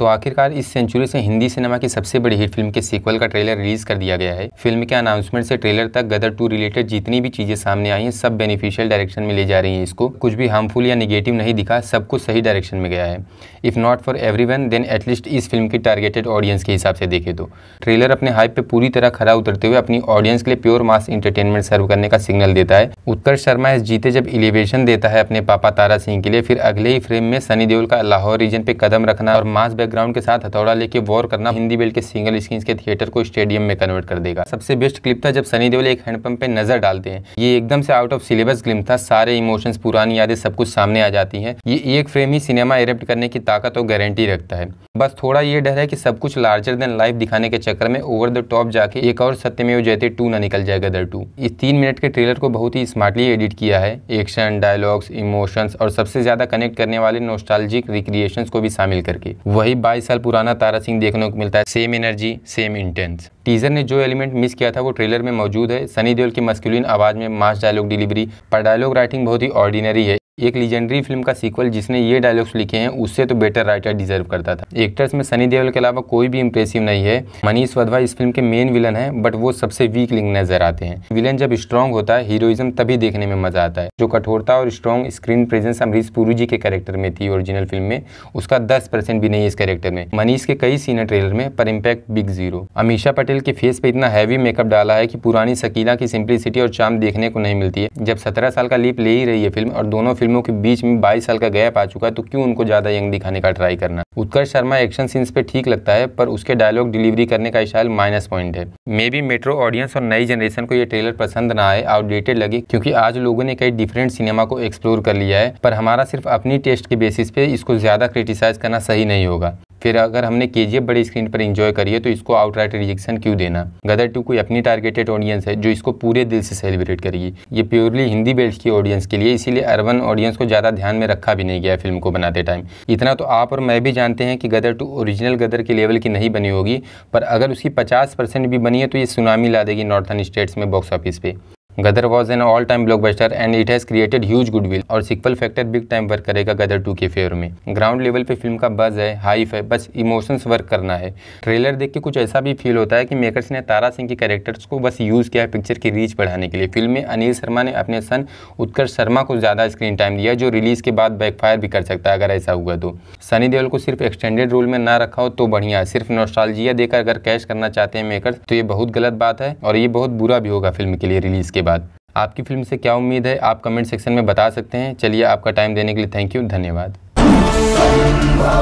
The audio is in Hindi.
तो आखिरकार इस सेंचुरी से हिंदी सिनेमा की सबसे बड़ी हिट फिल्म के सीक्वल का ट्रेलर रिलीज कर दिया गया है फिल्म के अनाउंसमेंट से ट्रेलर तक गदर टू रिलेटेड जितनी भी चीजें सामने आई हैं सब बेनिफिशियल डायरेक्शन में ले जा रही हैं इसको कुछ भी हार्मफुल या निगेटिव नहीं दिखा सब कुछ सही डायरेक्शन में गया है if not for everyone then at least इस फिल्म की टारगेटेड ऑडियंस के हिसाब से देखे तो ट्रेलर अपने हाइप पर पूरी तरह खरा उतरते हुए अपनी ऑडियंस के लिए प्योर मास इंटरटेनमेंट सर्व करने का सिग्नल देता है उत्कर्ष शर्मा इस जीते जब इलिवेशन देता है अपने पापा तारा सिंह के लिए फिर अगले ही फ्रेम में सनी देओल का लाहौर रीजन पे कदम रखना और मास बैकग्राउंड के साथ हथौड़ा लेके वॉर करना हिंदी बेल्ट के सिंगल स्क्रीन के थिएटर को स्टेडियम में कन्वर्ट कर देगा सबसे बेस्ट क्लिप था जब सनी देवल एक हैंडपंप पे नजर डालते हैं ये एकदम से आउट ऑफ सिलेबस क्लिप था सारे इमोशन पुरानी यादें सब कुछ सामने आ जाती है ये एक फ्रेम ही सिनेमा एरेप्ट करने की ताकत और गारंटी रखता है बस थोड़ा ये डर है कि सब कुछ लार्जर देन लाइफ दिखाने के चक्कर में ओवर द टॉप जाके एक और सत्यमेव जयते टू ना निकल जाए गदर टू इस तीन मिनट के ट्रेलर को बहुत ही स्मार्टली एडिट किया है एक्शन डायलॉग्स इमोशंस और सबसे ज़्यादा कनेक्ट करने वाले नोस्टालजिक रिक्रिएशंस को भी शामिल करके वही करीब 22 साल पुराना तारा सिंह देखने को मिलता है same energy same intense teaser ने जो एलिमेंट मिस किया था वो ट्रेलर में मौजूद है सनी देओल की मस्कुलिन आवाज़ में मास डायलॉग डिलीवरी पर डायलॉग राइटिंग बहुत ही ऑर्डिनरी है एक लीजेंडरी फिल्म का सीक्वल जिसने ये डायलॉग्स लिखे हैं उससे तो बेटर राइटर डिजर्व करता था एक्टर्स में सनी देओल के अलावा कोई भी इंप्रेसिव नहीं है मनीष वधवा इस फिल्म के मेन विलन है बट वो सबसे वीक लिंक नजर आते हैं विलन जब स्ट्रॉन्ग होता है हीरोइज्म तभी देखने में मजा आता है जो कठोरता और स्ट्रॉन्ग स्क्रीन प्रेजेंस अमरीश पुरू जी के कैरेक्टर में थी ओरिजिनल फिल्म में उसका दस भी नहीं इस कैरेक्टर में मनीष के कई सीन ट्रेलर में पर impact big zero Amisha Patel के फेस पे इतना हैवी मेकअप डाला है की पुरानी शकीला की सिंप्लिसिटी और चाम देखने को नहीं मिलती है जब सत्रह साल का लीप ले ही रही है फिल्म और दोनों फिल्म फिल्मों के बीच में बाईस साल का गैप आ चुका है तो क्यों उनको ज़्यादा यंग दिखाने का ट्राई करना उत्कर्ष शर्मा एक्शन सीन्स पे ठीक लगता है पर उसके डायलॉग डिलीवरी करने का इशाल माइनस पॉइंट है मे बी मेट्रो ऑडियंस और नई जनरेशन को ये ट्रेलर पसंद ना आए आउटडेटेड लगे क्योंकि आज लोगों ने कई डिफरेंट सिनेमा को एक्सप्लोर कर लिया है पर हमारा सिर्फ अपनी टेस्ट के बेसिस पे इसको ज़्यादा क्रिटिसाइज करना सही नहीं होगा फिर अगर हमने के जी बड़ी स्क्रीन पर इंजॉय करी है तो इसको आउटराइट रिजेक्शन क्यों देना गदर टू कोई अपनी टारगेटेड ऑडियंस है जो इसको पूरे दिल से सेलिब्रेट करेगी ये प्योरली हिंदी बेल्ट की ऑडियंस के लिए इसीलिए अर्बन ऑडियंस को ज़्यादा ध्यान में रखा भी नहीं गया फिल्म को बनाते टाइम इतना तो आप और मैं भी जानते हैं कि गदर टू ओरिजिनल गदर के लेवल की नहीं बनी होगी पर अगर उसकी पचास भी बनी है तो ये सुनामी ला देगी नॉर्थन स्टेट्स में बॉक्स ऑफिस पर Gadar was an all time blockbuster and it has created huge goodwill और sequel factor big time work करेगा गदर टू के फेयर में ग्राउंड लेवल पे फिल्म का बज है हाइफ है बस इमोशंस वर्क करना है ट्रेलर देख के कुछ ऐसा भी फील होता है कि मेकर्स ने तारा सिंह के कैरेक्टर्स को बस यूज़ किया है पिक्चर की रीच बढ़ाने के लिए फिल्म में अनिल शर्मा ने अपने सन उत्कर्ष शर्मा को ज़्यादा स्क्रीन टाइम दिया जो रिलीज़ के बाद बैकफायर भी कर सकता है अगर ऐसा हुआ तो सनी देओल को सिर्फ एक्सटेंडेड रोल में ना रखा हो तो बढ़िया सिर्फ नोस्टालजिया देकर अगर कैश करना चाहते हैं मेकर तो ये बहुत गलत बात है और ये बहुत बुरा भी होगा फिल्म के लिए रिलीज़ के बाद आपकी फिल्म से क्या उम्मीद है आप कमेंट सेक्शन में बता सकते हैं चलिए आपका टाइम देने के लिए थैंक यू धन्यवाद